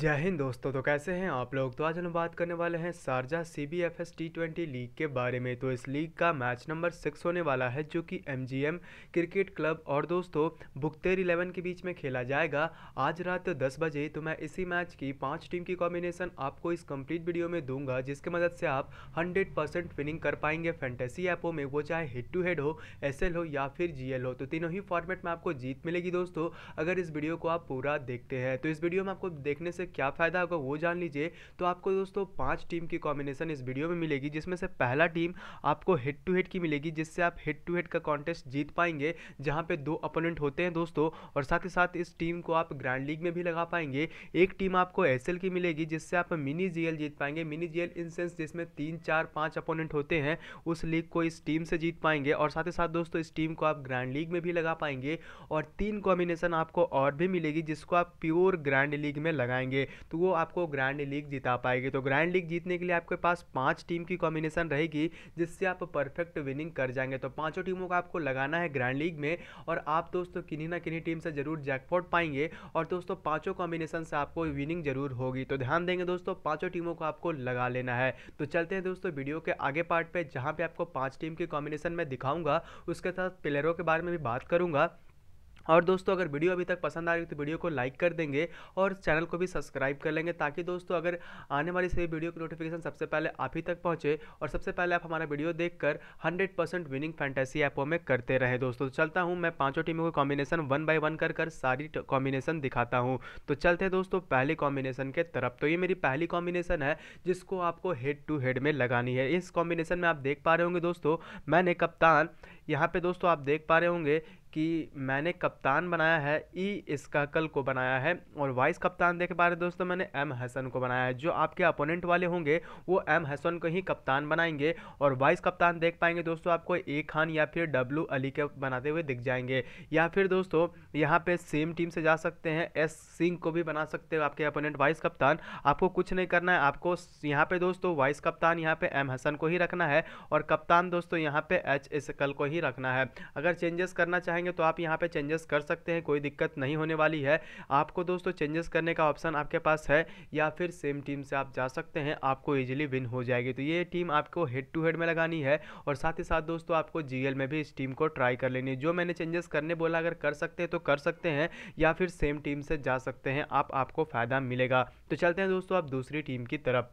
जय हिंद दोस्तों तो कैसे हैं आप लोग तो आज हम बात करने वाले हैं Sharjah C B F S T twenty league के बारे में तो इस लीग का मैच नंबर सिक्स होने वाला है जो कि M G M cricket club और दोस्तों बुकतेर इलेवन के बीच में खेला जाएगा आज रात दस बजे तो मैं इसी मैच की पाँच टीम की कॉम्बिनेशन आपको इस कंप्लीट वीडियो में दूंगा जिसके मदद से आप हंड्रेड परसेंट विनिंग कर पाएंगे फैंटेसी ऐपों में वो चाहे हेड टू हेड हो एस एल हो या फिर जी एल हो तो तीनों ही फॉर्मेट में आपको जीत मिलेगी दोस्तों अगर इस वीडियो को आप पूरा देखते हैं तो इस वीडियो में आपको देखने से क्या फ़ायदा होगा वो जान लीजिए तो आपको दोस्तों पाँच टीम की कॉम्बिनेशन इस वीडियो में मिलेगी जिसमें से पहला टीम आपको हेड टू हेड की मिलेगी जिससे आप हेड टू हेड का कॉन्टेस्ट जीत पाएंगे जहाँ पर दो अपोनेंट होते हैं दोस्तों और साथ ही साथ इस टीम को आप ग्रैंड लीग में भी लगा पाएंगे एक टीम आपको एस की मिलेगी जिससे आप मिनी जी जीत पाएंगे मिनी जी इन सेंस जिसमें तीन चार पाँच अपोनेंट होते हैं उस लीग को इस टीम से जीत पाएंगे और साथ ही साथ दोस्तों इस टीम को आप ग्रैंड लीग में भी लगा पाएंगे और तीन कॉम्बिनेशन आपको और भी मिलेगी जिसको आप प्योर ग्रैंड लीग में लगाएंगे पाएंगे तो वो आपको ग्रैंड लीग जिता पाएगी तो ग्रैंड लीग जीतने के लिए आपके पास पाँच टीम की कॉम्बिनेशन रहेगी जिससे आप परफेक्ट विनिंग कर जाएंगे तो पाँचों टीमों का आपको लगाना है ग्रैंड लीग में और आप दोस्तों किन्हीं ना किन्हीं टीम से जरूर जैकपॉट पाएंगे और दोस्तों पाँचों कॉम्बिनेशन से आपको विनिंग जरूर होगी तो ध्यान देंगे दोस्तों पाँचों टीमों को आपको लगा लेना है तो चलते हैं दोस्तों वीडियो के आगे पार्ट पर जहाँ पर आपको पाँच टीम की कॉम्बिनेशन में दिखाऊँगा उसके साथ प्लेयरों के बारे में भी बात करूँगा और दोस्तों अगर वीडियो अभी तक पसंद आ रही है तो वीडियो को लाइक कर देंगे और चैनल को भी सब्सक्राइब कर लेंगे ताकि दोस्तों अगर आने वाली सभी वीडियो की नोटिफिकेशन सबसे पहले आप ही तक पहुँचे और सबसे पहले आप हमारा वीडियो देखकर 100% विनिंग फैंटेसी ऐपों में करते रहे दोस्तों तो चलता हूँ मैं पाँचों टीमों को कॉम्बिनेशन वन बाई वन कर कर सारी कॉम्बिनेशन दिखाता हूँ तो चलते हैं दोस्तों पहली कॉम्बिनेशन के तरफ तो ये मेरी पहली कॉम्बिनेशन है जिसको आपको हेड टू हेड में लगानी है इस कॉम्बिनेशन में आप देख पा रहे होंगे दोस्तों मैंने कप्तान यहाँ पे दोस्तों आप देख पा रहे होंगे कि मैंने कप्तान बनाया है ई इसकाकल को बनाया है और वाइस कप्तान देख पा रहे दोस्तों मैंने एम हसन को बनाया है जो आपके अपोनेंट वाले होंगे वो एम हसन को ही कप्तान बनाएंगे और वाइस कप्तान देख पाएंगे दोस्तों आपको ए खान या फिर डब्लू अली के बनाते हुए दिख जाएंगे या फिर दोस्तों यहाँ पे सेम टीम से जा सकते हैं एस सिंह को भी बना सकते हो आपके अपोनेंट वाइस कप्तान आपको कुछ नहीं करना है आपको यहाँ पे दोस्तों वाइस कप्तान यहाँ पर एम हसन को ही रखना है और कप्तान दोस्तों यहाँ पर एच इसकल को ही रखना है अगर चेंजेस करना चाहेंगे करेंगे तो आप यहाँ पे चेंजेस कर सकते हैं कोई दिक्कत नहीं होने वाली है आपको दोस्तों चेंजेस करने का ऑप्शन आपके पास है या फिर सेम टीम से आप जा सकते हैं आपको ईजिली विन हो जाएगी तो ये टीम आपको हेड टू हेड में लगानी है और साथ ही साथ दोस्तों आपको जी में भी इस टीम को ट्राई कर लेनी है जो मैंने चेंजेस करने बोला अगर कर सकते हैं तो कर सकते हैं या फिर सेम टीम से जा सकते हैं आप आपको फ़ायदा मिलेगा तो चलते हैं दोस्तों आप दूसरी टीम की तरफ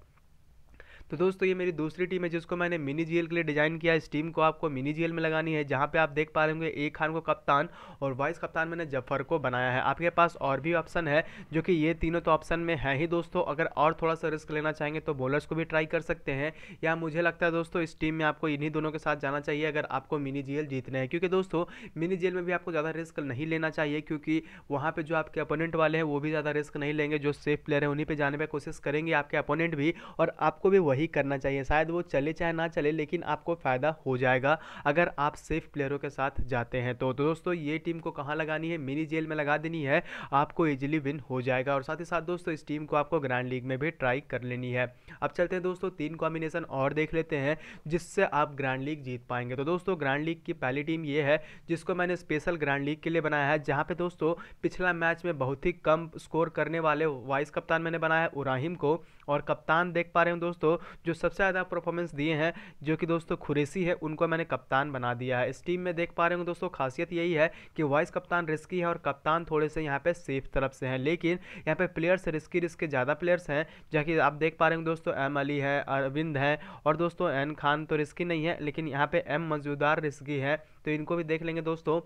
तो दोस्तों ये मेरी दूसरी टीम है जिसको मैंने मिनी जीएल के लिए डिज़ाइन किया इस टीम को आपको मिनी जीएल में लगानी है जहाँ पे आप देख पा रहे होंगे ए खान को कप्तान और वाइस कप्तान मैंने जफर को बनाया है आपके पास और भी ऑप्शन है जो कि ये तीनों तो ऑप्शन में है ही दोस्तों अगर और थोड़ा सा रिस्क लेना चाहेंगे तो बॉलर्स को भी ट्राई कर सकते हैं या मुझे लगता है दोस्तों इस टीम में आपको इन्हीं दोनों के साथ जाना चाहिए अगर आपको मिनी जीएल जीतने हैं क्योंकि दोस्तों मिनी जीएल में भी आपको ज़्यादा रिस्क नहीं लेना चाहिए क्योंकि वहाँ पर जो आपके अपोनेंट वाले हैं वो भी ज़्यादा रिस्क नहीं लेंगे जो सेफ प्लेयर है उन्हीं पर जाने पर कोशिश करेंगे आपके अपोनेंट भी और आपको भी वही करना चाहिए शायद वो चले चाहे ना चले लेकिन आपको फ़ायदा हो जाएगा अगर आप सेफ प्लेयरों के साथ जाते हैं तो, तो दोस्तों ये टीम को कहाँ लगानी है मिनी जेल में लगा देनी है आपको ईजिली विन हो जाएगा और साथ ही साथ दोस्तों इस टीम को आपको ग्रैंड लीग में भी ट्राई कर लेनी है अब चलते हैं दोस्तों तीन कॉम्बिनेशन और देख लेते हैं जिससे आप ग्रैंड लीग जीत पाएंगे तो दोस्तों ग्रैंड लीग की पहली टीम ये है जिसको मैंने स्पेशल ग्रैंड लीग के लिए बनाया है जहाँ पर दोस्तों पिछला मैच में बहुत ही कम स्कोर करने वाले वाइस कप्तान मैंने बनाया है उराहिम को और कप्तान देख पा रहे हो दोस्तों जो सबसे ज़्यादा परफॉर्मेंस दिए हैं जो कि दोस्तों खुरेसी है उनको मैंने कप्तान बना दिया है इस टीम में देख पा रहे होंगे दोस्तों खासियत यही है कि वाइस कप्तान रिस्की है और कप्तान थोड़े से यहाँ पे सेफ तरफ से हैं लेकिन यहाँ पे प्लेयर्स रिस्की रिस्क के ज़्यादा प्लेयर्स हैं जहाँ आप देख पा रहे होंगे दोस्तों एम अली है अरविंद है और दोस्तों एन खान तो रिस्की नहीं है लेकिन यहाँ पर एम मजूदार रिस्की है तो इनको भी देख लेंगे दोस्तों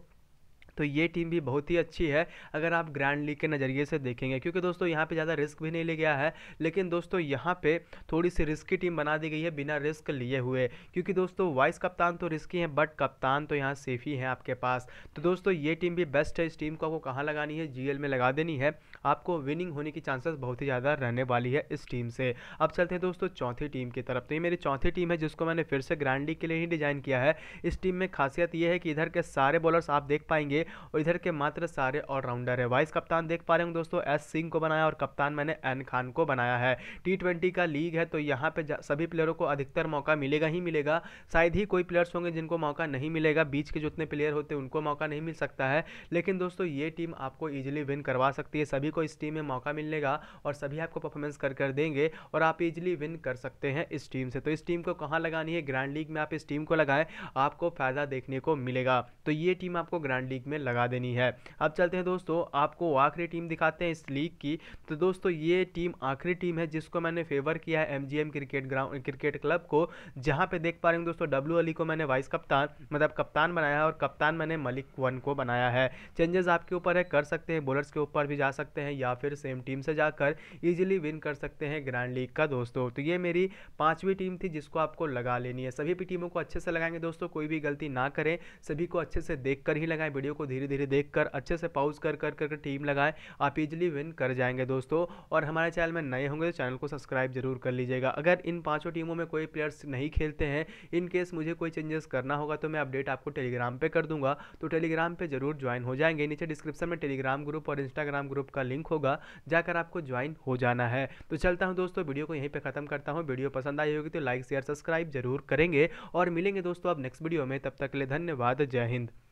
तो ये टीम भी बहुत ही अच्छी है अगर आप ग्रैंड लीग के नज़रिए से देखेंगे क्योंकि दोस्तों यहाँ पे ज़्यादा रिस्क भी नहीं ले गया है लेकिन दोस्तों यहाँ पे थोड़ी सी रिस्की टीम बना दी गई है बिना रिस्क लिए हुए क्योंकि दोस्तों वाइस कप्तान तो रिस्की हैं बट कप्तान तो यहाँ सेफ ही हैं आपके पास तो दोस्तों ये टीम भी बेस्ट है इस टीम को आपको कहाँ लगानी है जी में लगा देनी है आपको विनिंग होने की चांसेस बहुत ही ज़्यादा रहने वाली है इस टीम से अब चलते हैं दोस्तों चौथी टीम की तरफ तो ये मेरी चौथी टीम है जिसको मैंने फिर से ग्रैंड लीग के लिए ही डिज़ाइन किया है इस टीम में खासियत ये है कि इधर के सारे बॉलर्स आप देख पाएंगे और इधर के मात्र सारे ऑलराउंडर है वाइस कप्तान देख पा रहे हूँ दोस्तों एस सिंह को बनाया और कप्तान मैंने एन खान को बनाया है टी का लीग है तो यहाँ पे सभी प्लेयरों को अधिकतर मौका मिलेगा ही मिलेगा शायद ही कोई प्लेयर्स होंगे जिनको मौका नहीं मिलेगा बीच के जितने प्लेयर होते हैं उनको मौका नहीं मिल सकता है लेकिन दोस्तों ये टीम आपको ईजिली विन करवा सकती है सभी को इस टीम में मौका मिलेगा और सभी आपको परफॉर्मेंस कर कर देंगे और आप इजिली विन कर सकते हैं इस टीम से तो इस टीम को कहाँ लगानी है ग्रैंड लीग में आप इस टीम को लगाएं आपको फ़ायदा देखने को मिलेगा तो ये टीम आपको ग्रैंड लीग में में लगा देनी है अब चलते हैं दोस्तों आपको आखिरी टीम दिखाते हैं इस लीग की तो दोस्तों ये टीम आखिरी टीम है जिसको मैंने फेवर किया है M cricket ground cricket club को जहाँ पर देख पा रहे हैं दोस्तों डब्ल्यू अली को मैंने वाइस कप्तान मतलब कप्तान बनाया है और कप्तान मैंने मलिक वन को बनाया है चेंजेस आपके ऊपर है कर सकते हैं बॉलर्स के ऊपर भी जा सकते हैं या फिर सेम टीम से जाकर ईजिली विन कर सकते हैं ग्रैंड लीग का दोस्तों तो ये मेरी पाँचवीं टीम थी जिसको आपको लगा लेनी है सभी भी टीमों को अच्छे से लगाएंगे दोस्तों कोई भी गलती ना करें सभी को अच्छे से देखकर ही लगाएं वीडियो को धीरे धीरे देख कर अच्छे से पाउज कर कर कर टीम लगाए आप इजिली विन कर जाएंगे दोस्तों और हमारे चैनल में नए होंगे तो चैनल को सब्सक्राइब जरूर कर लीजिएगा अगर इन पाँचों टीमों में कोई प्लेयर्स नहीं खेलते हैं इन केस मुझे कोई चेंजेस करना होगा तो मैं अपडेट आपको टेलीग्राम पर कर दूंगा तो टेलीग्राम पर जरूर ज्वाइन हो जाएंगे नीचे डिस्क्रिप्शन में टेलीग्राम ग्रुप और इंस्टाग्राम ग्रुप का लिंक होगा जाकर आपको ज्वाइन हो जाना है तो चलता हूँ दोस्तों वीडियो को यहीं पर ख़त्म करता हूँ वीडियो पसंद आई होगी तो लाइक शेयर सब्सक्राइब जरूर करेंगे और मिलेंगे दोस्तों आप नेक्स्ट वीडियो में तब तक के लिए धन्यवाद जय हिंद